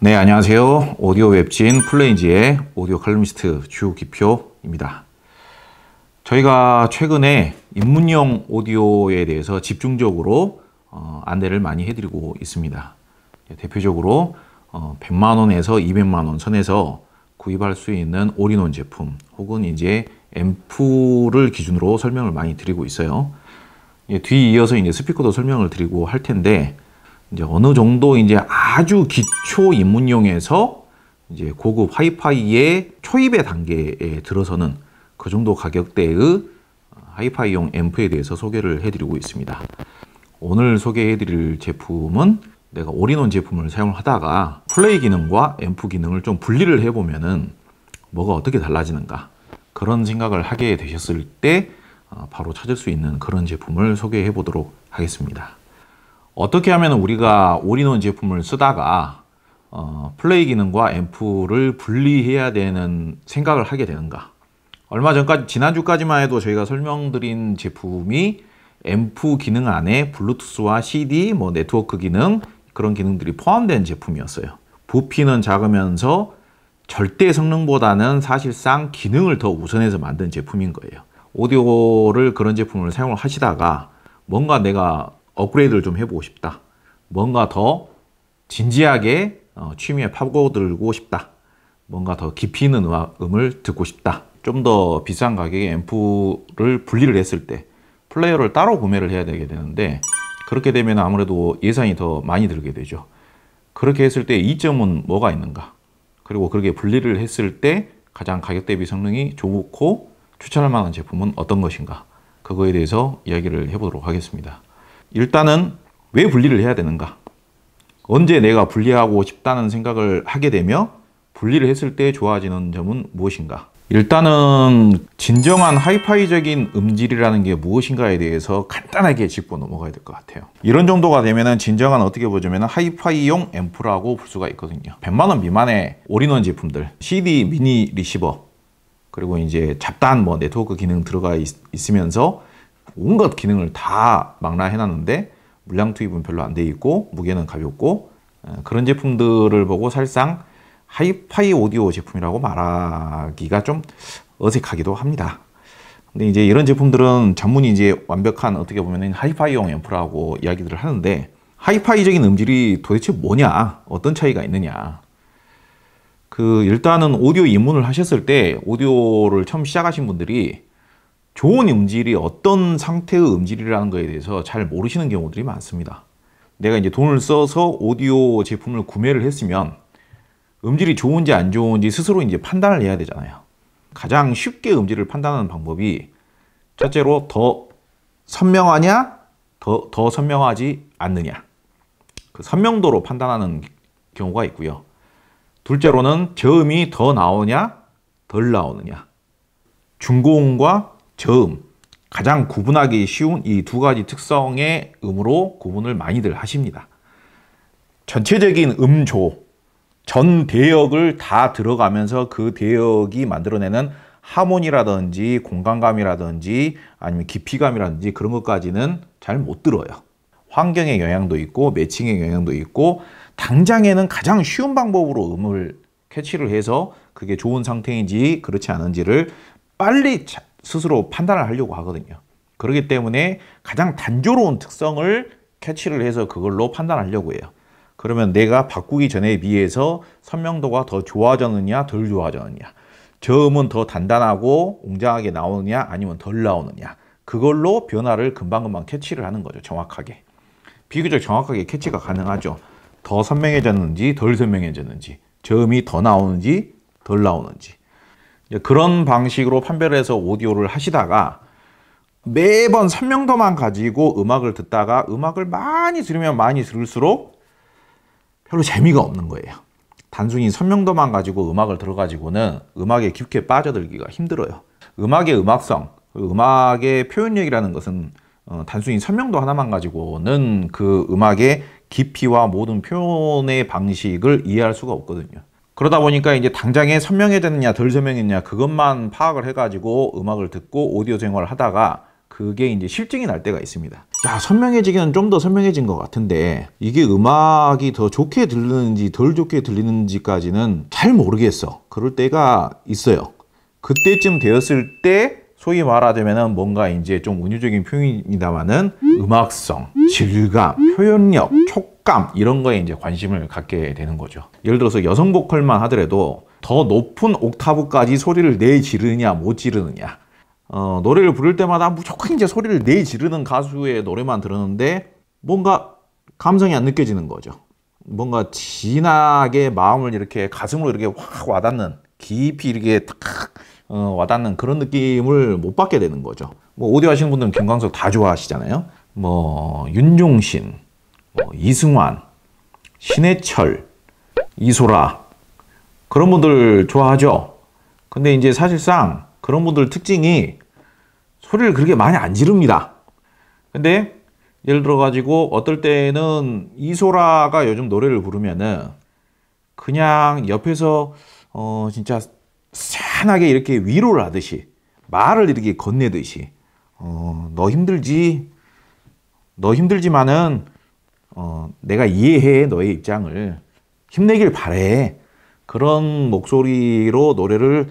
네, 안녕하세요. 오디오 웹진 플레인지의 오디오 칼럼니스트 주기표입니다. 저희가 최근에 입문용 오디오에 대해서 집중적으로 어, 안내를 많이 해드리고 있습니다. 예, 대표적으로 어, 100만 원에서 200만 원 선에서 구입할 수 있는 올인원 제품 혹은 이제 앰프를 기준으로 설명을 많이 드리고 있어요. 예, 뒤이어서 이제 스피커도 설명을 드리고 할 텐데 이제 어느 정도 이제 아주 기초 입문용에서 이제 고급 하이파이의 초입의 단계에 들어서는 그 정도 가격대의 어, 하이파이용 앰프에 대해서 소개를 해드리고 있습니다. 오늘 소개해드릴 제품은 내가 올인원 제품을 사용하다가 플레이 기능과 앰프 기능을 좀 분리를 해보면은 뭐가 어떻게 달라지는가 그런 생각을 하게 되셨을 때 어, 바로 찾을 수 있는 그런 제품을 소개해 보도록 하겠습니다. 어떻게 하면 우리가 올인원 제품을 쓰다가 어, 플레이 기능과 앰프를 분리해야 되는 생각을 하게 되는가 얼마 전까지 지난주까지만 해도 저희가 설명드린 제품이 앰프 기능 안에 블루투스와 CD, 뭐 네트워크 기능, 그런 기능들이 포함된 제품이었어요. 부피는 작으면서 절대 성능보다는 사실상 기능을 더 우선해서 만든 제품인 거예요. 오디오를 그런 제품을 사용을 하시다가 뭔가 내가 업그레이드를 좀 해보고 싶다. 뭔가 더 진지하게 어, 취미에 파고들고 싶다. 뭔가 더 깊이 있는 음악을 음 듣고 싶다. 좀 더 비싼 가격에 앰프를 분리를 했을 때 플레이어를 따로 구매를 해야 되게 되는데 그렇게 되면 아무래도 예산이 더 많이 들게 되죠. 그렇게 했을 때 이점은 뭐가 있는가? 그리고 그렇게 분리를 했을 때 가장 가격 대비 성능이 좋고 추천할 만한 제품은 어떤 것인가? 그거에 대해서 이야기를 해보도록 하겠습니다. 일단은 왜 분리를 해야 되는가? 언제 내가 분리하고 싶다는 생각을 하게 되며 분리를 했을 때 좋아지는 점은 무엇인가? 일단은 진정한 하이파이적인 음질이라는 게 무엇인가에 대해서 간단하게 짚고 넘어가야 될 것 같아요 이런 정도가 되면 진정한 어떻게 보자면 하이파이용 앰프라고 볼 수가 있거든요 100만원 미만의 올인원 제품들 CD 미니 리시버 그리고 이제 잡다한 뭐 네트워크 기능 들어가 있, 으면서 온갖 기능을 다 망라 해놨는데 물량 투입은 별로 안 돼 있고 무게는 가볍고 어, 그런 제품들을 보고 살상 하이파이 오디오 제품이라고 말하기가 좀 어색하기도 합니다. 근데 이제 이런 제품들은 전문이 이제 완벽한 어떻게 보면 하이파이용 앰프라고 이야기들을 하는데 하이파이적인 음질이 도대체 뭐냐? 어떤 차이가 있느냐? 그 일단은 오디오 입문을 하셨을 때 오디오를 처음 시작하신 분들이 좋은 음질이 어떤 상태의 음질이라는 것에 대해서 잘 모르시는 경우들이 많습니다. 내가 이제 돈을 써서 오디오 제품을 구매를 했으면 음질이 좋은지 안 좋은지 스스로 이제 판단을 해야 되잖아요. 가장 쉽게 음질을 판단하는 방법이 첫째로 더 선명하냐, 더, 더 선명하지 않느냐. 그 선명도로 판단하는 경우가 있고요. 둘째로는 저음이 더 나오냐, 덜 나오느냐. 중고음과 저음, 가장 구분하기 쉬운 이 두 가지 특성의 음으로 구분을 많이들 하십니다. 전체적인 음조, 전 대역을 다 들어가면서 그 대역이 만들어내는 하모니라든지 공간감이라든지 아니면 깊이감이라든지 그런 것까지는 잘 못 들어요. 환경의 영향도 있고 매칭의 영향도 있고 당장에는 가장 쉬운 방법으로 음을 캐치를 해서 그게 좋은 상태인지 그렇지 않은지를 빨리 스스로 판단을 하려고 하거든요. 그렇기 때문에 가장 단조로운 특성을 캐치를 해서 그걸로 판단하려고 해요. 그러면 내가 바꾸기 전에 비해서 선명도가 더 좋아졌느냐 덜 좋아졌느냐 저음은 더 단단하고 웅장하게 나오느냐 아니면 덜 나오느냐 그걸로 변화를 금방금방 캐치를 하는 거죠 정확하게 비교적 정확하게 캐치가 가능하죠 더 선명해졌는지 덜 선명해졌는지 저음이 더 나오는지 덜 나오는지 그런 방식으로 판별해서 을 오디오를 하시다가 매번 선명도만 가지고 음악을 듣다가 음악을 많이 들으면 많이 들을수록 별로 재미가 없는 거예요. 단순히 선명도만 가지고 음악을 들어가지고는 음악에 깊게 빠져들기가 힘들어요. 음악의 음악성, 음악의 표현력이라는 것은 어, 단순히 선명도 하나만 가지고는 그 음악의 깊이와 모든 표현의 방식을 이해할 수가 없거든요. 그러다 보니까 이제 당장에 선명해졌느냐 덜 선명했냐 그것만 파악을 해가지고 음악을 듣고 오디오 생활을 하다가 그게 이제 실증이 날 때가 있습니다. 자, 선명해지기는 좀 더 선명해진 것 같은데 이게 음악이 더 좋게 들리는지 덜 좋게 들리는지까지는 잘 모르겠어. 그럴 때가 있어요. 그때쯤 되었을 때 소위 말하자면 뭔가 이제 좀 은유적인 표현입니다만은 음악성, 질감, 표현력, 촉감 이런 거에 이제 관심을 갖게 되는 거죠. 예를 들어서 여성 보컬만 하더라도 더 높은 옥타브까지 소리를 내 지르느냐 못 지르느냐 어, 노래를 부를 때마다 무조건 이제 소리를 내 지르는 가수의 노래만 들었는데 뭔가 감성이 안 느껴지는 거죠. 뭔가 진하게 마음을 이렇게 가슴으로 이렇게 확 와닿는 깊이 이렇게 탁 어, 와닿는 그런 느낌을 못 받게 되는 거죠. 뭐 오디오 하시는 분들은 김광석 다 좋아하시잖아요. 뭐 윤종신, 뭐 이승환, 신해철, 이소라 그런 분들 좋아하죠. 근데 이제 사실상 그런 분들 특징이 소리를 그렇게 많이 안 지릅니다. 근데 예를 들어 가지고 어떨 때는 이소라가 요즘 노래를 부르면은 그냥 옆에서 어 진짜 시하게 이렇게 위로를 하듯이 말을 이렇게 건네듯이 어너 힘들지 너 힘들지만은 어 내가 이해해 너의 입장을 힘내길 바래 그런 목소리로 노래를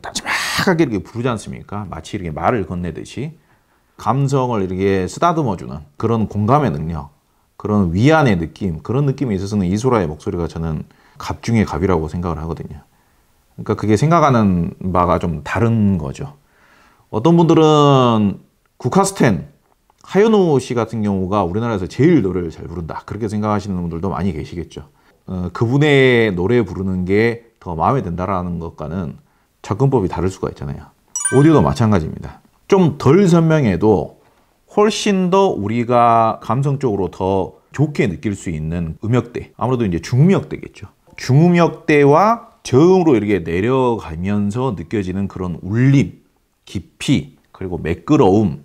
납치만 착하게 이렇게 부르지 않습니까? 마치 이렇게 말을 건네듯이 감성을 이렇게 쓰다듬어주는 그런 공감의 능력, 그런 위안의 느낌, 그런 느낌에 있어서는 이소라의 목소리가 저는 갑 중에 갑이라고 생각을 하거든요. 그러니까 그게 생각하는 바가 좀 다른 거죠. 어떤 분들은 국카스텐 하현우 씨 같은 경우가 우리나라에서 제일 노래를 잘 부른다. 그렇게 생각하시는 분들도 많이 계시겠죠. 어, 그분의 노래 부르는 게 더 마음에 든다라는 것과는 접근법이 다를 수가 있잖아요. 오디오도 마찬가지입니다. 좀 덜 선명해도 훨씬 더 우리가 감성적으로 더 좋게 느낄 수 있는 음역대 아무래도 이제 중음역대겠죠 중음역대와 저음으로 이렇게 내려가면서 느껴지는 그런 울림 깊이 그리고 매끄러움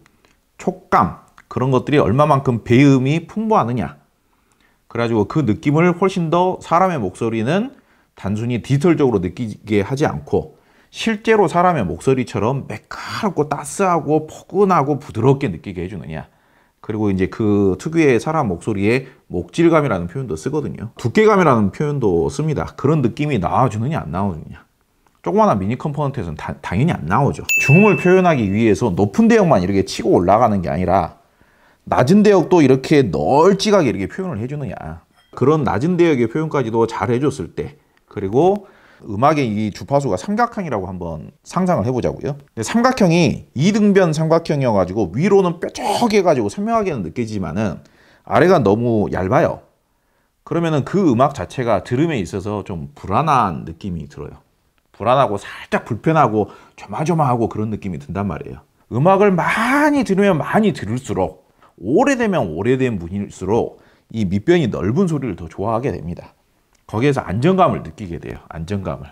촉감 그런 것들이 얼마만큼 배음이 풍부하느냐 그래가지고 그 느낌을 훨씬 더 사람의 목소리는 단순히 디지털적으로 느끼게 하지 않고 실제로 사람의 목소리처럼 매끄럽고 따스하고 포근하고 부드럽게 느끼게 해주느냐. 그리고 이제 그 특유의 사람 목소리에 목질감이라는 표현도 쓰거든요. 두께감이라는 표현도 씁니다. 그런 느낌이 나와주느냐 안 나와주느냐. 조그마한 미니 컴포넌트에서는 다, 당연히 안 나오죠. 중음을 표현하기 위해서 높은 대역만 이렇게 치고 올라가는 게 아니라 낮은 대역도 이렇게 널찍하게 이렇게 표현을 해주느냐. 그런 낮은 대역의 표현까지도 잘 해줬을 때 그리고 음악의 이 주파수가 삼각형이라고 한번 상상을 해보자고요. 삼각형이 이등변 삼각형이어가지고 위로는 뾰족해가지고 선명하게는 느껴지지만은 아래가 너무 얇아요. 그러면은 그 음악 자체가 들음에 있어서 좀 불안한 느낌이 들어요. 불안하고 살짝 불편하고 조마조마하고 그런 느낌이 든단 말이에요. 음악을 많이 들으면 많이 들을수록 오래되면 오래된 분일수록 이 밑변이 넓은 소리를 더 좋아하게 됩니다. 거기에서 안정감을 느끼게 돼요. 안정감을.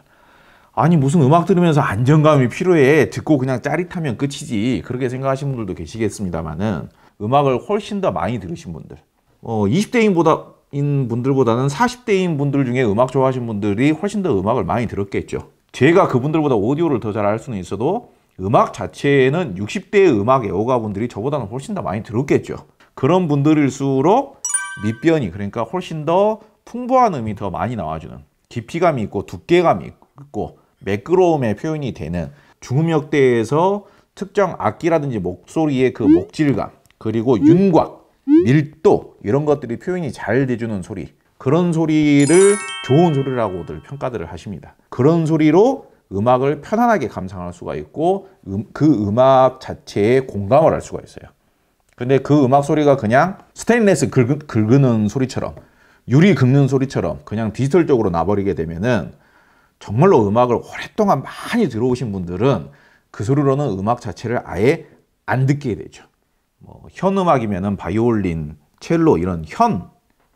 아니 무슨 음악 들으면서 안정감이 필요해 듣고 그냥 짜릿하면 끝이지 그렇게 생각하시는 분들도 계시겠습니다만은 음악을 훨씬 더 많이 들으신 분들 어, 20대인보다 인 분들보다는 40대인 분들 중에 음악 좋아하시는 분들이 훨씬 더 음악을 많이 들었겠죠 제가 그분들보다 오디오를 더 잘 알 수는 있어도 음악 자체에는 6 0대 음악 의오가분들이 저보다는 훨씬 더 많이 들었겠죠 그런 분들일수록 밑변이 그러니까 훨씬 더 풍부한 음이 더 많이 나와주는 깊이감이 있고 두께감이 있고 매끄러움의 표현이 되는 중음역대에서 특정 악기라든지 목소리의 그 목질감 그리고 윤곽, 밀도 이런 것들이 표현이 잘 돼주는 소리 그런 소리를 좋은 소리라고들 평가들을 하십니다. 그런 소리로 음악을 편안하게 감상할 수가 있고 음, 그 음악 자체에 공감을 할 수가 있어요. 근데 그 음악 소리가 그냥 스테인레스 긁, 긁는 소리처럼 유리 긁는 소리처럼 그냥 디지털적으로 나버리게 되면은 정말로 음악을 오랫동안 많이 들어오신 분들은 그 소리로는 음악 자체를 아예 안 듣게 되죠. 뭐 현음악이면은 바이올린, 첼로 이런 현,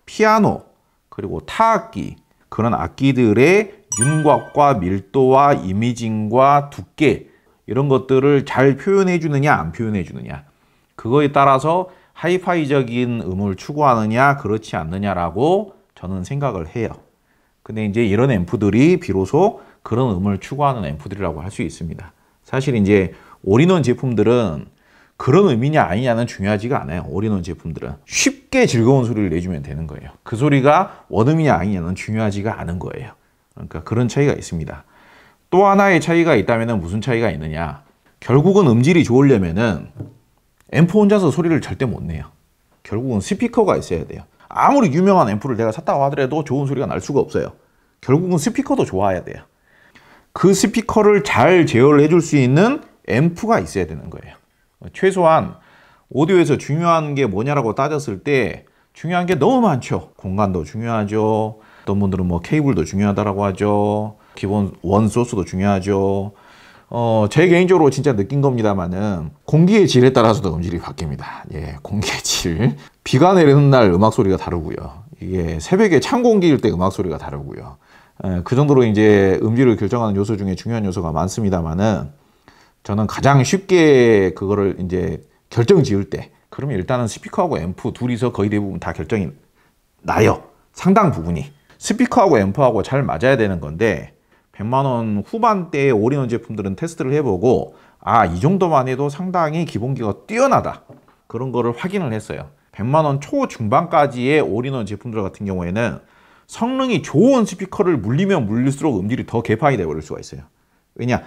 피아노, 그리고 타악기 그런 악기들의 윤곽과 밀도와 이미징과 두께 이런 것들을 잘 표현해 주느냐 안 표현해 주느냐 그거에 따라서 하이파이적인 음을 추구하느냐 그렇지 않느냐라고 저는 생각을 해요. 근데 이제 이런 앰프들이 비로소 그런 음을 추구하는 앰프들이라고 할 수 있습니다. 사실 이제 올인원 제품들은 그런 의미냐 아니냐는 중요하지가 않아요. 올인원 제품들은 쉽게 즐거운 소리를 내주면 되는 거예요. 그 소리가 원음이냐 아니냐는 중요하지가 않은 거예요. 그러니까 그런 차이가 있습니다. 또 하나의 차이가 있다면 무슨 차이가 있느냐? 결국은 음질이 좋으려면은 앰프 혼자서 소리를 절대 못 내요. 결국은 스피커가 있어야 돼요. 아무리 유명한 앰프를 내가 샀다고 하더라도 좋은 소리가 날 수가 없어요. 결국은 스피커도 좋아야 돼요. 그 스피커를 잘 제어를 해줄 수 있는 앰프가 있어야 되는 거예요. 최소한 오디오에서 중요한 게 뭐냐라고 따졌을 때 중요한 게 너무 많죠. 공간도 중요하죠. 어떤 분들은 뭐 케이블도 중요하다라고 하죠. 기본 원 소스도 중요하죠. 어, 제 개인적으로 진짜 느낀 겁니다만은 공기의 질에 따라서도 음질이 바뀝니다. 예, 공기의 질. 비가 내리는 날 음악 소리가 다르고요. 이게 새벽에 찬 공기일 때 음악 소리가 다르고요. 예, 그 정도로 이제 음질을 결정하는 요소 중에 중요한 요소가 많습니다만은 저는 가장 쉽게 그거를 이제 결정 지을 때 그러면 일단은 스피커하고 앰프 둘이서 거의 대부분 다 결정이 나요. 상당 부분이. 스피커하고 앰프하고 잘 맞아야 되는 건데 100만원 후반대의 올인원 제품들은 테스트를 해보고 아 이 정도만 해도 상당히 기본기가 뛰어나다 그런 거를 확인을 했어요 100만원 초중반까지의 올인원 제품들 같은 경우에는 성능이 좋은 스피커를 물리면 물릴수록 음질이 더 개판이 되어버릴 수가 있어요 왜냐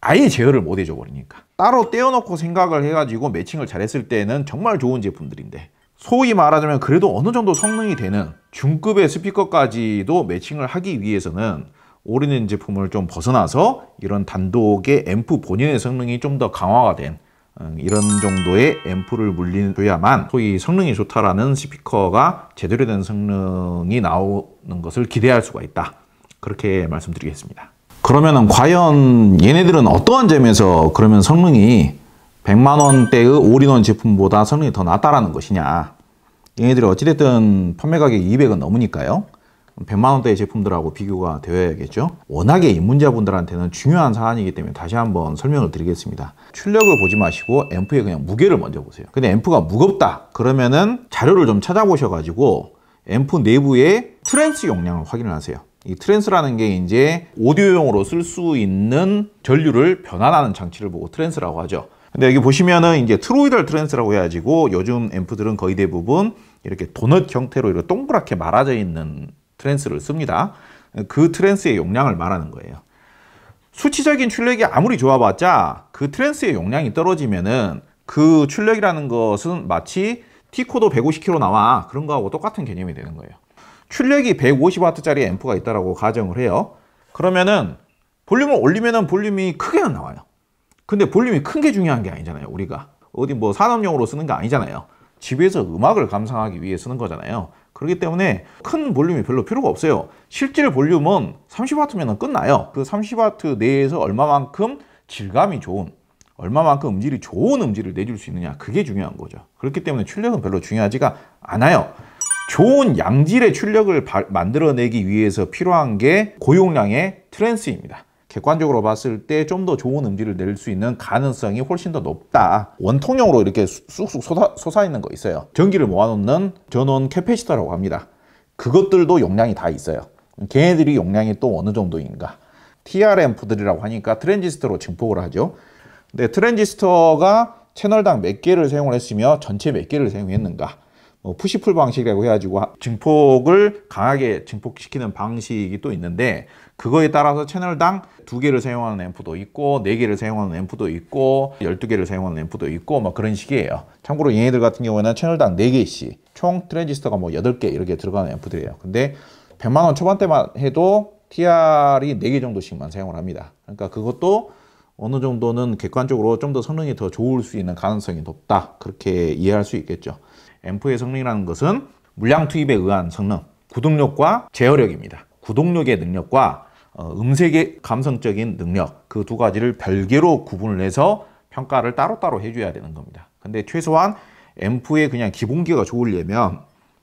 아예 제어를 못 해줘 버리니까 따로 떼어놓고 생각을 해가지고 매칭을 잘했을 때는 정말 좋은 제품들인데 소위 말하자면 그래도 어느 정도 성능이 되는 중급의 스피커까지도 매칭을 하기 위해서는 오리는 제품을 좀 벗어나서 이런 단독의 앰프 본인의 성능이 좀 더 강화가 된 음, 이런 정도의 앰프를 물려줘야만 소위 성능이 좋다라는 스피커가 제대로 된 성능이 나오는 것을 기대할 수가 있다. 그렇게 말씀드리겠습니다. 그러면은 과연 얘네들은 어떠한 점에서 그러면 성능이 100만 원대의 올인원 제품보다 성능이 더 낫다라는 것이냐. 얘네들이 어찌됐든 판매 가격 200은 넘으니까요. 100만 원대의 제품들하고 비교가 되어야겠죠. 워낙에 입문자분들한테는 중요한 사안이기 때문에 다시 한번 설명을 드리겠습니다. 출력을 보지 마시고 앰프의 그냥 무게를 먼저 보세요. 근데 앰프가 무겁다 그러면은 자료를 좀 찾아보셔가지고 앰프 내부의 트랜스 용량을 확인 하세요. 이 트랜스라는 게 이제 오디오용으로 쓸 수 있는 전류를 변환하는 장치를 보고 트랜스라고 하죠. 근데 여기 보시면은 이제 트로이덜 트랜스라고 해가지고 요즘 앰프들은 거의 대부분 이렇게 도넛 형태로 이렇게 동그랗게 말아져 있는 트랜스를 씁니다. 그 트랜스의 용량을 말하는 거예요. 수치적인 출력이 아무리 좋아봤자 그 트랜스의 용량이 떨어지면은 그 출력이라는 것은 마치 T코도 150kg 나와 그런 거하고 똑같은 개념이 되는 거예요. 출력이 150W짜리 앰프가 있다라고 가정을 해요. 그러면은 볼륨을 올리면은 볼륨이 크게는 나와요. 근데 볼륨이 큰 게 중요한 게 아니잖아요. 우리가 어디 뭐 산업용으로 쓰는 게 아니잖아요. 집에서 음악을 감상하기 위해 쓰는 거잖아요. 그렇기 때문에 큰 볼륨이 별로 필요가 없어요. 실질 볼륨은 30W면 끝나요. 그 30W 내에서 얼마만큼 질감이 좋은, 얼마만큼 음질이 좋은 음질을 내줄 수 있느냐 그게 중요한 거죠. 그렇기 때문에 출력은 별로 중요하지가 않아요. 좋은 양질의 출력을 만들어내기 위해서 필요한 게 고용량의 트랜스입니다. 객관적으로 봤을 때 좀 더 좋은 음질을 낼 수 있는 가능성이 훨씬 더 높다. 원통형으로 이렇게 쑥쑥 솟아, 솟아있는 거 있어요. 전기를 모아놓는 전원 캐패시터라고 합니다. 그것들도 용량이 다 있어요. 걔네들이 용량이 또 어느 정도인가. t r m 프들이라고 하니까 트랜지스터로 증폭을 하죠. 근데 트랜지스터가 채널당 몇 개를 사용을 했으며 전체 몇 개를 사용했는가. 어, 푸시풀 방식이라고 해가지고 증폭을 강하게 증폭시키는 방식이 또 있는데 그거에 따라서 채널당 두 개를 사용하는 앰프도 있고 네 개를 사용하는 앰프도 있고 열두 개를 사용하는 앰프도 있고 막 그런 식이에요. 참고로 얘네들 같은 경우에는 채널당 네 개씩 총 트랜지스터가 뭐 여덟 개 이렇게 들어가는 앰프들이에요. 근데 1 0 0만원 초반대만 해도 TR이 네 개 정도씩만 사용을 합니다. 그러니까 그것도 어느 정도는 객관적으로 좀 더 성능이 더 좋을 수 있는 가능성이 높다. 그렇게 이해할 수 있겠죠. M4의 성능이라는 것은 물량 투입에 의한 성능, 구동력과 제어력입니다. 구동력의 능력과 어, 음색의 감성적인 능력 그 두 가지를 별개로 구분을 해서 평가를 따로따로 해줘야 되는 겁니다. 근데 최소한 앰프의 그냥 기본기가 좋으려면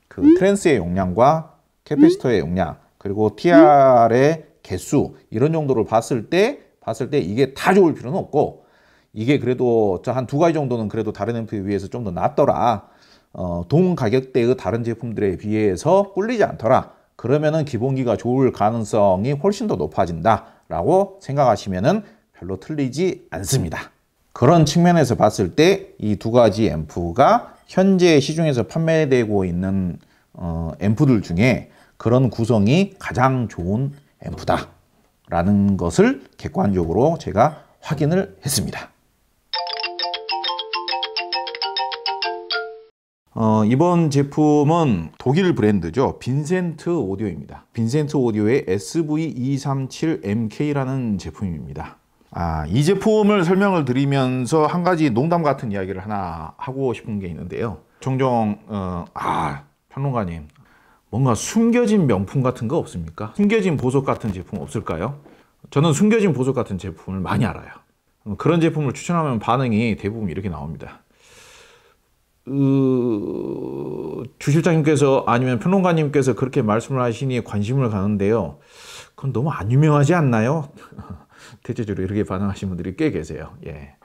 그 트랜스의 용량과 캐패시터의 용량 그리고 TR의 개수 이런 정도를 봤을 때 봤을 때 이게 다 좋을 필요는 없고 이게 그래도 한 두 가지 정도는 그래도 다른 앰프에 비해서 좀 더 낫더라 어, 동 가격대의 다른 제품들에 비해서 꿀리지 않더라. 그러면은 기본기가 좋을 가능성이 훨씬 더 높아진다라고 생각하시면은 별로 틀리지 않습니다. 그런 측면에서 봤을 때 이 두 가지 앰프가 현재 시중에서 판매되고 있는 어, 앰프들 중에 그런 구성이 가장 좋은 앰프다라는 것을 객관적으로 제가 확인을 했습니다. 어, 이번 제품은 독일 브랜드죠. 빈센트 오디오입니다. 빈센트 오디오의 SV237MK라는 제품입니다. 아, 이 제품을 설명을 드리면서 한 가지 농담 같은 이야기를 하나 하고 싶은 게 있는데요. 종종 어, 아 평론가님 뭔가 숨겨진 명품 같은 거 없습니까? 숨겨진 보석 같은 제품 없을까요? 저는 숨겨진 보석 같은 제품을 많이 알아요. 그런 제품을 추천하면 반응이 대부분 이렇게 나옵니다. 어, 주실장님께서 아니면 평론가님께서 그렇게 말씀을 하시니 관심을 가는데요. 그건 너무 안 유명하지 않나요? 대체적으로 이렇게 반응하시 분들이 꽤 계세요. 예.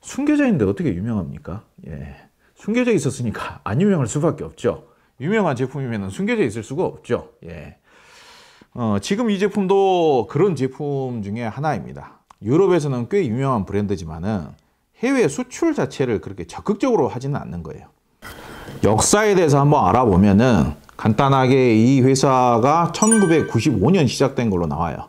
순교자인데 어떻게 유명합니까? 예. 숨겨져 있었으니까 안 유명할 수밖에 없죠. 유명한 제품이면 숨겨져 있을 수가 없죠. 예. 어, 지금 이 제품도 그런 제품 중에 하나입니다. 유럽에서는 꽤 유명한 브랜드지만은 해외 수출 자체를 그렇게 적극적으로 하지는 않는 거예요. 역사에 대해서 한번 알아보면은 간단하게 이 회사가 1995년 시작된 걸로 나와요.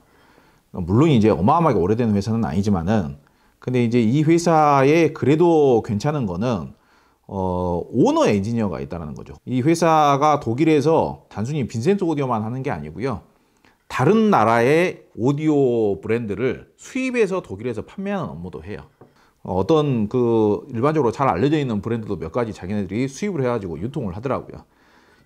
물론 이제 어마어마하게 오래된 회사는 아니지만은 근데 이제 이 회사에 그래도 괜찮은 거는 어, 오너 엔지니어가 있다는 거죠. 이 회사가 독일에서 단순히 빈센트 오디오만 하는 게 아니고요. 다른 나라의 오디오 브랜드를 수입해서 독일에서 판매하는 업무도 해요. 어떤 그 일반적으로 잘 알려져 있는 브랜드도 몇 가지 자기네들이 수입을 해가지고 유통을 하더라고요.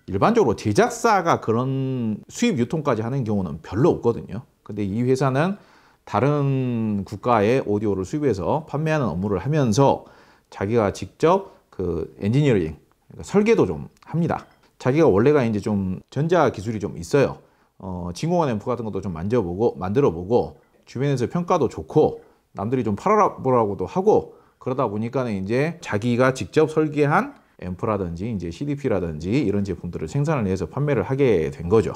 일반적으로 제작사가 그런 수입 유통까지 하는 경우는 별로 없거든요. 근데 이 회사는 다른 국가의 오디오를 수입해서 판매하는 업무를 하면서 자기가 직접 그 엔지니어링, 그러니까 설계도 좀 합니다. 자기가 원래가 이제 좀 전자 기술이 좀 있어요. 어, 진공관 앰프 같은 것도 좀 만져보고 만들어보고 주변에서 평가도 좋고 남들이 좀 팔아보라고도 하고 그러다 보니까는 이제 자기가 직접 설계한 앰프라든지 이제 CDP라든지 이런 제품들을 생산을 해서 판매를 하게 된 거죠.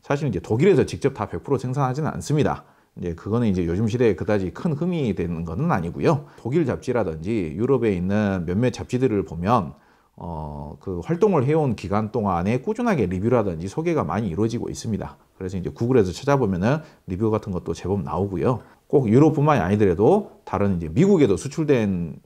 사실 이제 독일에서 직접 다 100% 생산하지는 않습니다. 이제 그거는 이제 요즘 시대에 그다지 큰 흠이 되는 것은 아니고요. 독일 잡지라든지 유럽에 있는 몇몇 잡지들을 보면 어, 그 활동을 해온 기간 동안에 꾸준하게 리뷰라든지 소개가 많이 이루어지고 있습니다. 그래서 이제 구글에서 찾아보면 리뷰 같은 것도 제법 나오고요. 꼭 유럽뿐만이 아니더라도 다른 이제 미국에도 수출된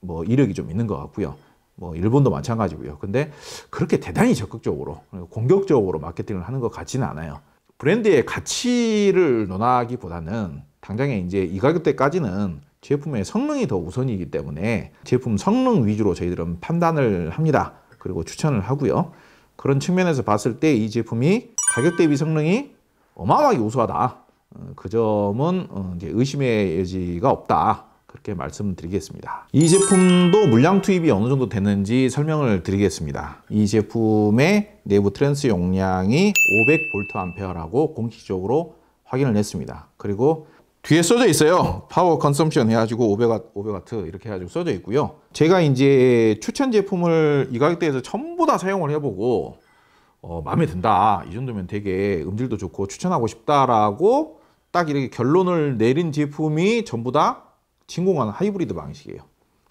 뭐 이력이 좀 있는 것 같고요. 뭐 일본도 마찬가지고요. 근데 그렇게 대단히 적극적으로 공격적으로 마케팅을 하는 것 같지는 않아요. 브랜드의 가치를 논하기보다는 당장에 이제 이 가격대까지는 제품의 성능이 더 우선이기 때문에 제품 성능 위주로 저희들은 판단을 합니다. 그리고 추천을 하고요. 그런 측면에서 봤을 때 이 제품이 가격 대비 성능이 어마어마하게 우수하다. 어, 그 점은 어, 의심의 여지가 없다. 그렇게 말씀드리겠습니다. 이 제품도 물량 투입이 어느 정도 되는지 설명을 드리겠습니다. 이 제품의 내부 트랜스 용량이 500VA라고 공식적으로 확인을 했습니다. 그리고 뒤에 써져 있어요. 파워 컨섬션 해가지고 500W, 5 이렇게 해가지고 써져 있고요. 제가 이제 추천 제품을 이 가격대에서 전부 다 사용을 해보고 어, 마음에 든다. 이 정도면 되게 음질도 좋고 추천하고 싶다라고 딱 이렇게 결론을 내린 제품이 전부 다진공하 하이브리드 방식이에요.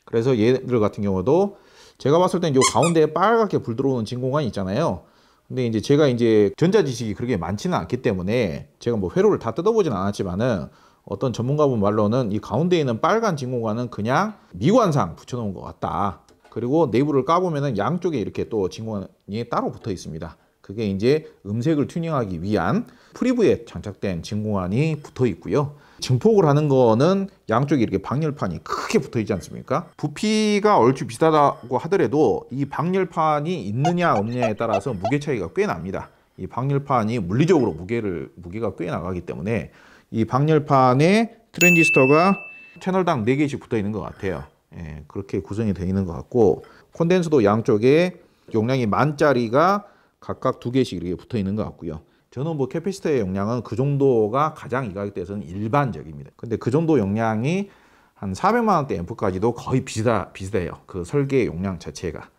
그래서 얘들 같은 경우도 제가 봤을 땐요가운데 빨갛게 불 들어오는 진공관이 있잖아요. 근데 이제 제가 이제 전자 지식이 그렇게 많지는 않기 때문에 제가 뭐 회로를 다 뜯어보진 않았지만은 어떤 전문가분 말로는 이 가운데 있는 빨간 진공관은 그냥 미관상 붙여놓은 것 같다. 그리고 내부를 까보면은 양쪽에 이렇게 또 진공관이 따로 붙어 있습니다. 그게 이제 음색을 튜닝하기 위한 프리브에 장착된 진공관이 붙어 있고요. 증폭을 하는 거는 양쪽에 이렇게 방열판이 크게 붙어 있지 않습니까? 부피가 얼추 비슷하다고 하더라도 이 방열판이 있느냐 없느냐에 따라서 무게 차이가 꽤 납니다. 이 방열판이 물리적으로 무게를 무게가 꽤 나가기 때문에 이 방열판에 트랜지스터가 채널당 4개씩 붙어 있는 것 같아요. 예, 그렇게 구성이 되어 있는 것 같고 콘덴서도 양쪽에 용량이 만짜리가 각각 2 개씩 이렇게 붙어 있는 것 같고요. 저는 뭐캐피스터의 용량은 그 정도가 가장 이 가격대에서는 일반적입니다. 근데 그 정도 용량이 한 400만 원대 앰프까지도 거의 비슷하, 비슷해요. 그 설계 용량 자체가.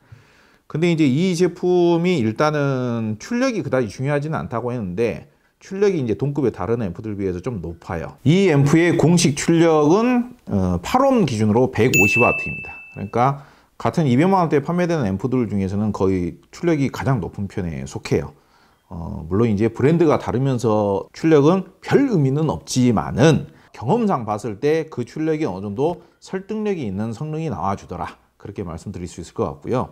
근데 이제 이 제품이 일단은 출력이 그다지 중요하지는 않다고 했는데 출력이 이제 동급의 다른 앰프들 비해서 좀 높아요. 이 앰프의 공식 출력은 8옴 어, 기준으로 150W입니다. 그러니까 같은 200만 원대에 판매되는 앰프들 중에서는 거의 출력이 가장 높은 편에 속해요. 어, 물론 이제 브랜드가 다르면서 출력은 별 의미는 없지만은 경험상 봤을 때 그 출력이 어느 정도 설득력이 있는 성능이 나와주더라 그렇게 말씀드릴 수 있을 것 같고요.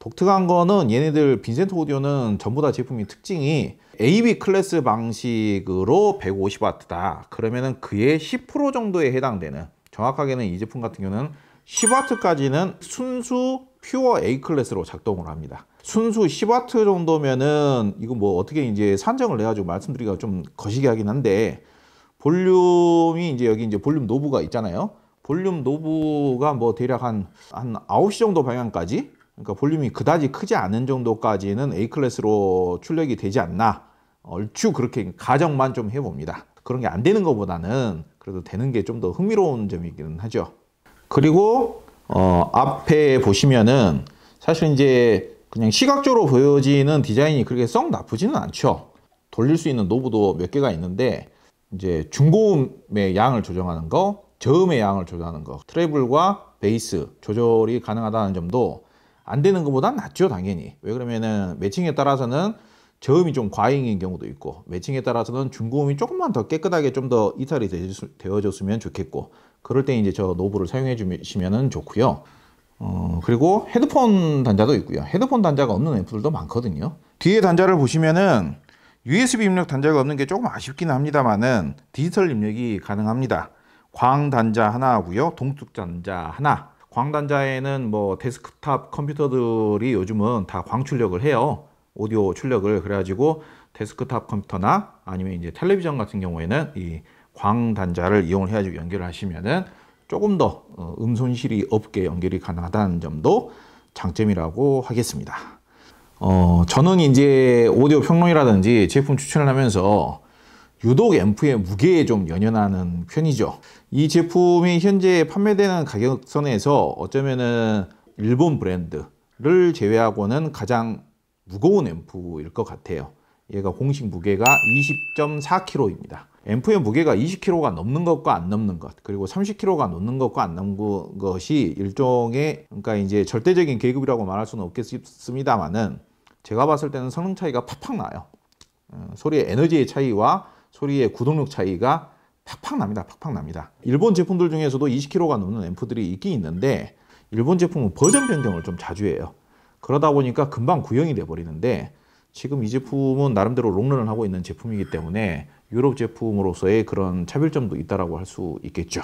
독특한 거는 얘네들 빈센트 오디오는 전부 다 제품이 특징이 a b 클래스 방식으로 150W다 그러면은 그의 10% 정도에 해당되는 정확하게는 이 제품 같은 경우는 10W까지는 순수 퓨어 A 클래스로 작동을 합니다 순수 10W 정도면은 이거 뭐 어떻게 이제 산정을 해가지고 말씀드리기가 좀 거시기 하긴 한데 볼륨이 이제 여기 이제 볼륨 노브가 있잖아요 볼륨 노브가 뭐 대략 한, 한 9시 정도 방향까지 그러니까 볼륨이 그다지 크지 않은 정도까지는 A클래스로 출력이 되지 않나 얼추 어, 그렇게 가정만 좀 해봅니다. 그런 게 안 되는 것보다는 그래도 되는 게 좀 더 흥미로운 점이기는 하죠. 그리고 어, 앞에 보시면은 사실 이제 그냥 시각적으로 보여지는 디자인이 그렇게 썩 나쁘지는 않죠. 돌릴 수 있는 노브도 몇 개가 있는데 이제 중고음의 양을 조정하는 거, 저음의 양을 조정하는 거, 트래블과 베이스 조절이 가능하다는 점도 안 되는 것보다 낫죠, 당연히. 왜 그러면은 매칭에 따라서는 저음이 좀 과잉인 경우도 있고 매칭에 따라서는 중고음이 조금만 더 깨끗하게 좀 더 이탈이 되어졌으면 좋겠고 그럴 때 이제 저 노브를 사용해 주시면 좋고요. 어, 그리고 헤드폰 단자도 있고요. 헤드폰 단자가 없는 앰프들도 많거든요. 뒤에 단자를 보시면은 USB 입력 단자가 없는 게 조금 아쉽긴 합니다만은 디지털 입력이 가능합니다. 광 단자 하나고요. 하동축 단자 하나. 광 단자에는 뭐 데스크탑 컴퓨터들이 요즘은 다 광출력을 해요. 오디오 출력을 그래가지고 데스크탑 컴퓨터나 아니면 이제 텔레비전 같은 경우에는 이 광단자를 이용을 해가지고 연결을 하시면은 조금 더 어, 음손실이 없게 연결이 가능하다는 점도 장점이라고 하겠습니다. 어, 저는 이제 오디오 평론이라든지 제품 추천을 하면서 유독 앰프의 무게에 좀 연연하는 편이죠. 이 제품이 현재 판매되는 가격선에서 어쩌면은 일본 브랜드를 제외하고는 가장 무거운 앰프일 것 같아요. 얘가 공식 무게가 20.4kg입니다. 앰프의 무게가 20kg가 넘는 것과 안 넘는 것 그리고 30kg가 넘는 것과 안 넘는 것이 일종의 그러니까 이제 절대적인 계급이라고 말할 수는 없겠습니다만은 제가 봤을 때는 성능 차이가 팍팍 나요. 음, 소리의 에너지의 차이와 소리의 구동력 차이가 팍팍 납니다. 팍팍 납니다. 일본 제품들 중에서도 20kg가 넘는 앰프들이 있긴 있는데 일본 제품은 버전 변경을 좀 자주 해요. 그러다 보니까 금방 구형이 돼버리는데 지금 이 제품은 나름대로 롱런을 하고 있는 제품이기 때문에 유럽 제품으로서의 그런 차별점도 있다라고 할 수 있겠죠.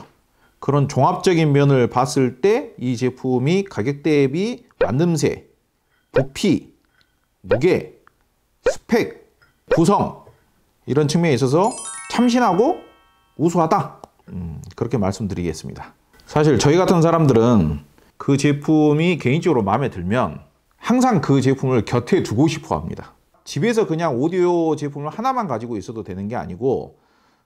그런 종합적인 면을 봤을 때 이 제품이 가격 대비 만듦새, 부피, 무게, 스펙, 구성 이런 측면에 있어서 참신하고 우수하다 음, 그렇게 말씀드리겠습니다. 사실 저희 같은 사람들은 그 제품이 개인적으로 마음에 들면 항상 그 제품을 곁에 두고 싶어 합니다. 집에서 그냥 오디오 제품을 하나만 가지고 있어도 되는 게 아니고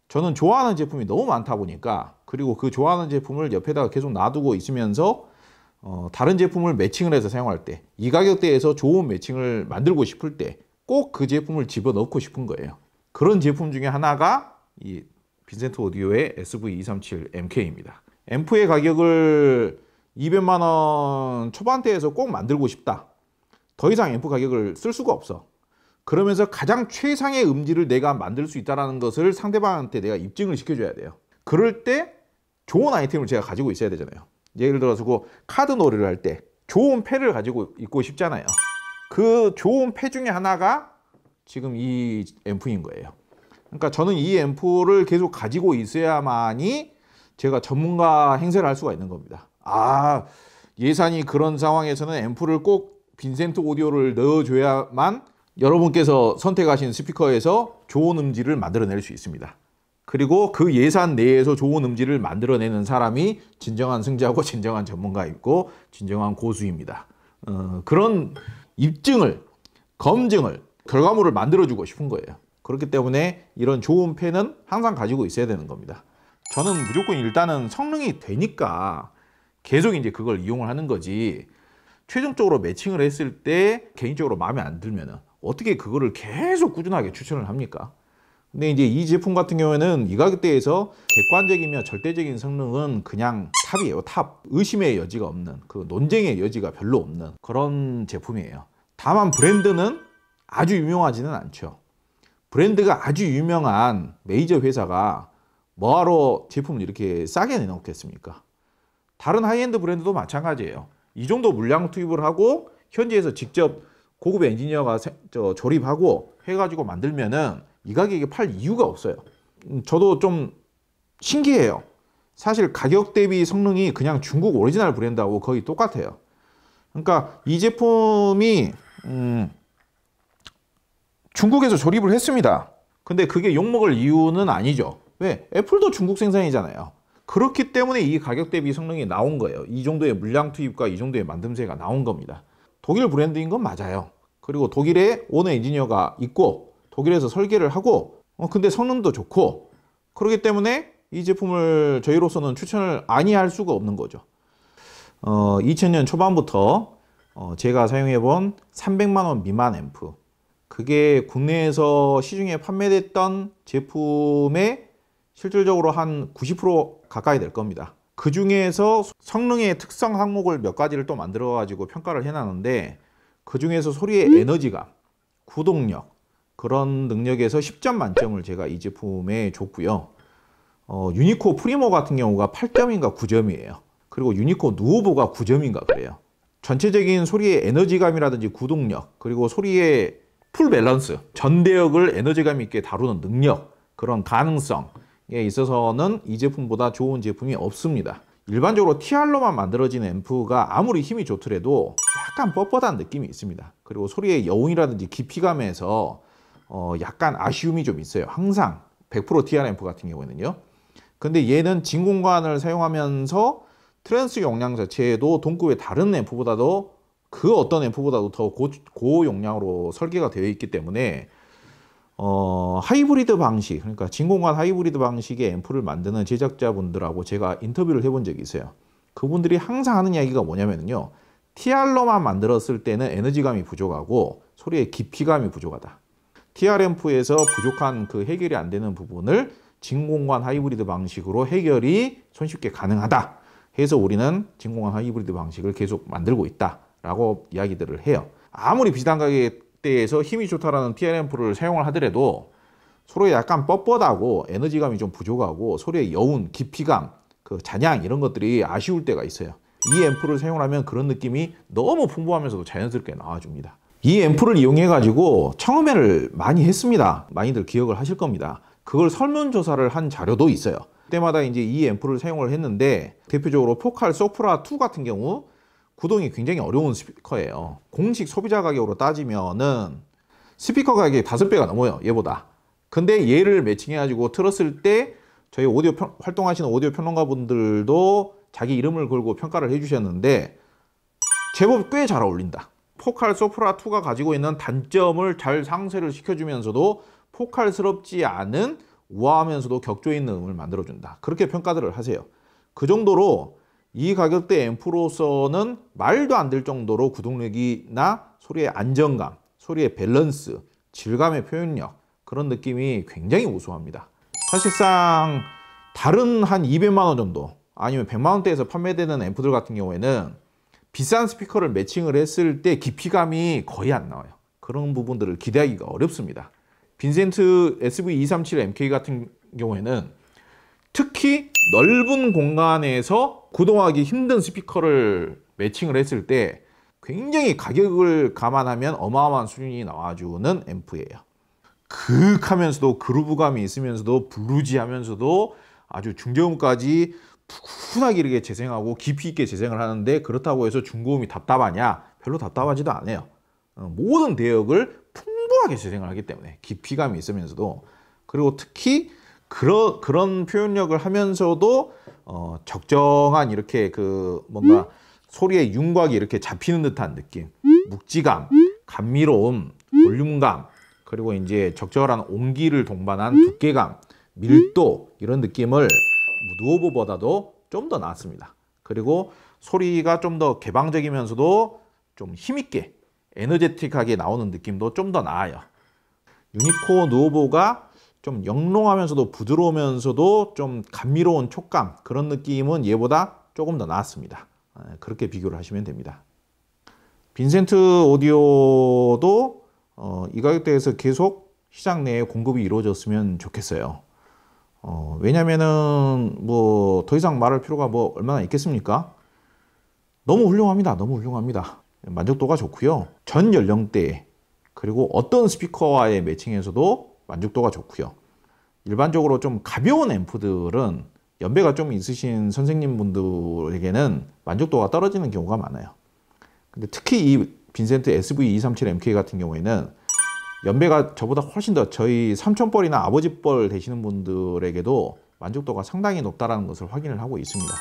저는 좋아하는 제품이 너무 많다 보니까 그리고 그 좋아하는 제품을 옆에다가 계속 놔두고 있으면서 어, 다른 제품을 매칭을 해서 사용할 때 이 가격대에서 좋은 매칭을 만들고 싶을 때 꼭 그 제품을 집어넣고 싶은 거예요 그런 제품 중에 하나가 이 빈센트 오디오의 SV237MK입니다 앰프의 가격을 200만원 초반대에서 꼭 만들고 싶다 더 이상 앰프 가격을 쓸 수가 없어. 그러면서 가장 최상의 음질을 내가 만들 수 있다는 것을 상대방한테 내가 입증을 시켜줘야 돼요. 그럴 때 좋은 아이템을 제가 가지고 있어야 되잖아요. 예를 들어서 그 카드 놀이를 할 때 좋은 패를 가지고 있고 싶잖아요. 그 좋은 패 중에 하나가 지금 이 앰프인 거예요. 그러니까 저는 이 앰프를 계속 가지고 있어야만이 제가 전문가 행세를 할 수가 있는 겁니다. 아 예산이 그런 상황에서는 앰프를 꼭 빈센트 오디오를 넣어줘야만 여러분께서 선택하신 스피커에서 좋은 음질을 만들어낼 수 있습니다. 그리고 그 예산 내에서 좋은 음질을 만들어내는 사람이 진정한 승자고 진정한 전문가이고 진정한 고수입니다. 어, 그런 입증을, 검증을, 결과물을 만들어주고 싶은 거예요. 그렇기 때문에 이런 좋은 펜은 항상 가지고 있어야 되는 겁니다. 저는 무조건 일단은 성능이 되니까 계속 이제 그걸 이용을 하는 거지 최종적으로 매칭을 했을 때 개인적으로 마음에 안들면 어떻게 그거를 계속 꾸준하게 추천을 합니까? 근데 이제 이 제품 같은 경우에는 이 가격대에서 객관적이며 절대적인 성능은 그냥 탑이에요 탑 의심의 여지가 없는 그 논쟁의 여지가 별로 없는 그런 제품이에요 다만 브랜드는 아주 유명하지는 않죠 브랜드가 아주 유명한 메이저 회사가 뭐하러 제품을 이렇게 싸게 내놓겠습니까 다른 하이엔드 브랜드도 마찬가지예요 이 정도 물량 투입을 하고 현지에서 직접 고급 엔지니어가 세, 저, 조립하고 해가지고 만들면은 이 가격에 팔 이유가 없어요. 음, 저도 좀 신기해요. 사실 가격 대비 성능이 그냥 중국 오리지널 브랜드하고 거의 똑같아요. 그러니까 이 제품이 음 중국에서 조립을 했습니다. 근데 그게 욕먹을 이유는 아니죠. 왜? 애플도 중국 생산이잖아요. 그렇기 때문에 이 가격 대비 성능이 나온 거예요. 이 정도의 물량 투입과 이 정도의 만듦새가 나온 겁니다. 독일 브랜드인 건 맞아요. 그리고 독일에 오너 엔지니어가 있고 독일에서 설계를 하고 어, 근데 성능도 좋고 그렇기 때문에 이 제품을 저희로서는 추천을 아니 할 수가 없는 거죠. 어, 2000년 초반부터 어, 제가 사용해본 300만원 미만 앰프 그게 국내에서 시중에 판매됐던 제품의 실질적으로 한 90% 가까이 될 겁니다. 그 중에서 성능의 특성 항목을 몇 가지를 또 만들어 가지고 평가를 해놨는데 그 중에서 소리의 에너지감, 구동력 그런 능력에서 10점 만점을 제가 이 제품에 줬고요. 어, 유니코 프리모 같은 경우가 8점인가 9점이에요. 그리고 유니코 누오보가 9점인가 그래요. 전체적인 소리의 에너지감이라든지 구동력 그리고 소리의 풀 밸런스 전대역을 에너지감 있게 다루는 능력 그런 가능성 에 있어서는 이 제품보다 좋은 제품이 없습니다. 일반적으로 TR로만 만들어진 앰프가 아무리 힘이 좋더라도 약간 뻣뻣한 느낌이 있습니다. 그리고 소리의 여운이라든지 깊이감에서 어 약간 아쉬움이 좀 있어요. 항상 100% TR 앰프 같은 경우에는요. 근데 얘는 진공관을 사용하면서 트랜스 용량 자체에도 동급의 다른 앰프보다도 그 어떤 앰프보다도 더 고, 고 용량으로 설계가 되어 있기 때문에 어, 하이브리드 방식, 그러니까 진공관 하이브리드 방식의 앰프를 만드는 제작자분들하고 제가 인터뷰를 해본 적이 있어요. 그분들이 항상 하는 이야기가 뭐냐면요. TR로만 만들었을 때는 에너지감이 부족하고 소리의 깊이감이 부족하다. TR 앰프에서 부족한 그 해결이 안 되는 부분을 진공관 하이브리드 방식으로 해결이 손쉽게 가능하다. 해서 우리는 진공관 하이브리드 방식을 계속 만들고 있다라고 이야기들을 해요. 아무리 비싼 가격에 때에서 힘이 좋다라는 t l m 프를 사용을 하더라도 서로의 약간 뻣뻣하고 에너지감이 좀 부족하고 소리의 여운, 깊이감, 그 잔향 이런 것들이 아쉬울 때가 있어요. 이 앰프를 사용하면 그런 느낌이 너무 풍부하면서도 자연스럽게 나와줍니다. 이 앰프를 이용해 가지고 청음회를 많이 했습니다. 많이들 기억을 하실 겁니다. 그걸 설문조사를 한 자료도 있어요. 때마다 이제 이 앰프를 사용을 했는데 대표적으로 포칼 소프라 2 같은 경우 구동이 굉장히 어려운 스피커예요. 공식 소비자 가격으로 따지면은 스피커 가격이 5 배가 넘어요. 얘보다. 근데 얘를 매칭해가지고 틀었을 때 저희 오디오 평, 활동하시는 오디오 평론가 분들도 자기 이름을 걸고 평가를 해주셨는데 제법 꽤 잘 어울린다. 포칼 소프라2가 가지고 있는 단점을 잘 상쇄를 시켜주면서도 포칼스럽지 않은 우아하면서도 격조 있는 음을 만들어준다. 그렇게 평가들을 하세요. 그 정도로 이 가격대 앰프로서는 말도 안 될 정도로 구동력이나 소리의 안정감, 소리의 밸런스, 질감의 표현력 그런 느낌이 굉장히 우수합니다. 사실상 다른 한 200만 원 정도 아니면 100만 원대에서 판매되는 앰프들 같은 경우에는 비싼 스피커를 매칭을 했을 때 깊이감이 거의 안 나와요. 그런 부분들을 기대하기가 어렵습니다. 빈센트 SV237MK 같은 경우에는 특히 넓은 공간에서 구동하기 힘든 스피커를 매칭을 했을 때 굉장히 가격을 감안하면 어마어마한 수준이 나와주는 앰프예요. 그윽하면서도 그루브감이 있으면서도 블루지하면서도 아주 중저음까지 푸근하게 이렇게 재생하고 깊이 있게 재생을 하는데 그렇다고 해서 중고음이 답답하냐? 별로 답답하지도 않아요. 어, 모든 대역을 풍부하게 재생을 하기 때문에 깊이감이 있으면서도 그리고 특히 그러, 그런 표현력을 하면서도 어, 적정한 이렇게 그 뭔가 소리의 윤곽이 이렇게 잡히는 듯한 느낌, 묵직함, 감미로움, 볼륨감, 그리고 이제 적절한 온기를 동반한 두께감, 밀도 이런 느낌을 무드오브보다도 좀 더 나았습니다. 그리고 소리가 좀 더 개방적이면서도 좀 힘있게 에너제틱하게 나오는 느낌도 좀 더 나아요. 유니코 누오보가 좀 영롱하면서도 부드러우면서도 좀 감미로운 촉감 그런 느낌은 얘보다 조금 더 나았습니다. 아, 그렇게 비교를 하시면 됩니다. 빈센트 오디오도 어, 이 가격대에서 계속 시장 내에 공급이 이루어졌으면 좋겠어요. 어, 왜냐면은 뭐 더 이상 말할 필요가 뭐 얼마나 있겠습니까? 너무 훌륭합니다. 너무 훌륭합니다. 만족도가 좋고요. 전 연령대 그리고 어떤 스피커와의 매칭에서도 만족도가 좋고요. 일반적으로 좀 가벼운 앰프들은 연배가 좀 있으신 선생님분들에게는 만족도가 떨어지는 경우가 많아요. 근데 특히 이 빈센트 SV237MK 같은 경우에는 연배가 저보다 훨씬 더 저희 삼촌뻘이나 아버지뻘 되시는 분들에게도 만족도가 상당히 높다라 것을 확인을 하고 있습니다.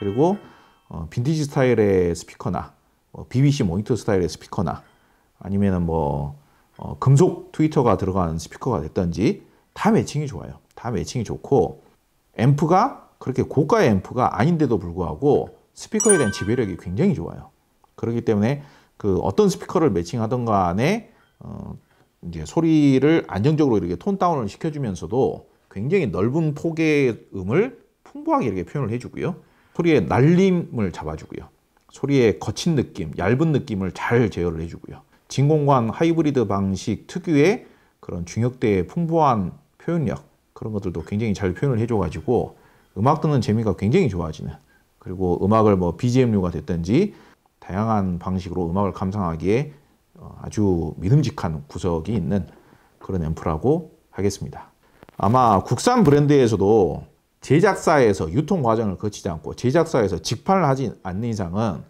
그리고 어, 빈티지 스타일의 스피커나 뭐 BBC 모니터 스타일의 스피커나 아니면뭐 어, 금속 트위터가 들어간 스피커가 됐던지 다 매칭이 좋아요. 다 매칭이 좋고 앰프가 그렇게 고가의 앰프가 아닌데도 불구하고 스피커에 대한 지배력이 굉장히 좋아요. 그렇기 때문에 그 어떤 스피커를 매칭하던 간에 어, 이제 소리를 안정적으로 이렇게 톤 다운을 시켜주면서도 굉장히 넓은 폭의 음을 풍부하게 이렇게 표현을 해주고요. 소리의 날림을 잡아주고요. 소리의 거친 느낌, 얇은 느낌을 잘 제어를 해주고요. 진공관 하이브리드 방식 특유의 그런 중역대의 풍부한 표현력 그런 것들도 굉장히 잘 표현을 해줘가지고 음악 듣는 재미가 굉장히 좋아지는 그리고 음악을 뭐 BGM류가 됐든지 다양한 방식으로 음악을 감상하기에 어, 아주 믿음직한 구석이 있는 그런 앰프라고 하겠습니다. 아마 국산 브랜드에서도 제작사에서 유통 과정을 거치지 않고 제작사에서 직판을 하지 않는 이상은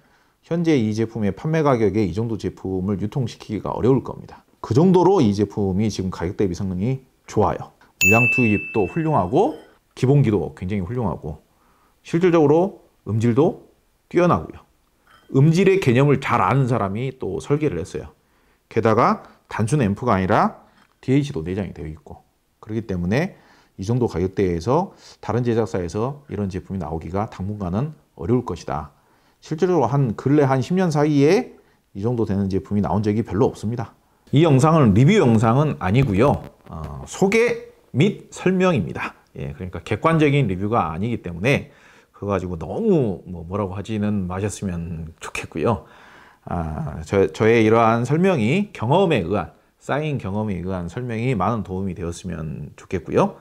현재 이 제품의 판매 가격에 이 정도 제품을 유통시키기가 어려울 겁니다. 그 정도로 이 제품이 지금 가격 대비 성능이 좋아요. 물량 투입도 훌륭하고 기본기도 굉장히 훌륭하고 실질적으로 음질도 뛰어나고요. 음질의 개념을 잘 아는 사람이 또 설계를 했어요. 게다가 단순 앰프가 아니라 d h c 도 내장이 되어 있고 그렇기 때문에 이 정도 가격대에서 다른 제작사에서 이런 제품이 나오기가 당분간은 어려울 것이다. 실제로 한 근래 한 10년 사이에 이 정도 되는 제품이 나온 적이 별로 없습니다. 이 영상은 리뷰 영상은 아니고요. 어, 소개 및 설명입니다. 예, 그러니까 객관적인 리뷰가 아니기 때문에 그거 가지고 너무 뭐 뭐라고 하지는 마셨으면 좋겠고요. 아, 저, 저의 이러한 설명이 경험에 의한 쌓인 경험에 의한 설명이 많은 도움이 되었으면 좋겠고요.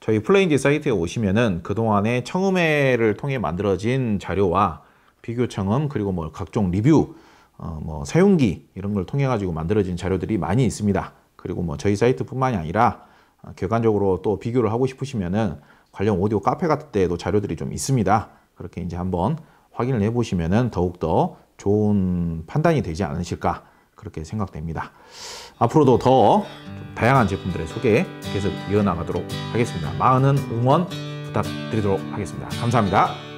저희 플레인지 사이트에 오시면은 그동안의 청음회를 통해 만들어진 자료와 비교 청음 그리고 뭐 각종 리뷰 어, 뭐 사용기 이런 걸 통해 가지고 만들어진 자료들이 많이 있습니다. 그리고 뭐 저희 사이트뿐만이 아니라 어, 객관적으로 또 비교를 하고 싶으시면은 관련 오디오 카페 같은 데에도 자료들이 좀 있습니다. 그렇게 이제 한번 확인을 해보시면은 더욱더 좋은 판단이 되지 않으실까 그렇게 생각됩니다. 앞으로도 더 다양한 제품들의 소개 계속 이어나가도록 하겠습니다. 많은 응원 부탁드리도록 하겠습니다. 감사합니다.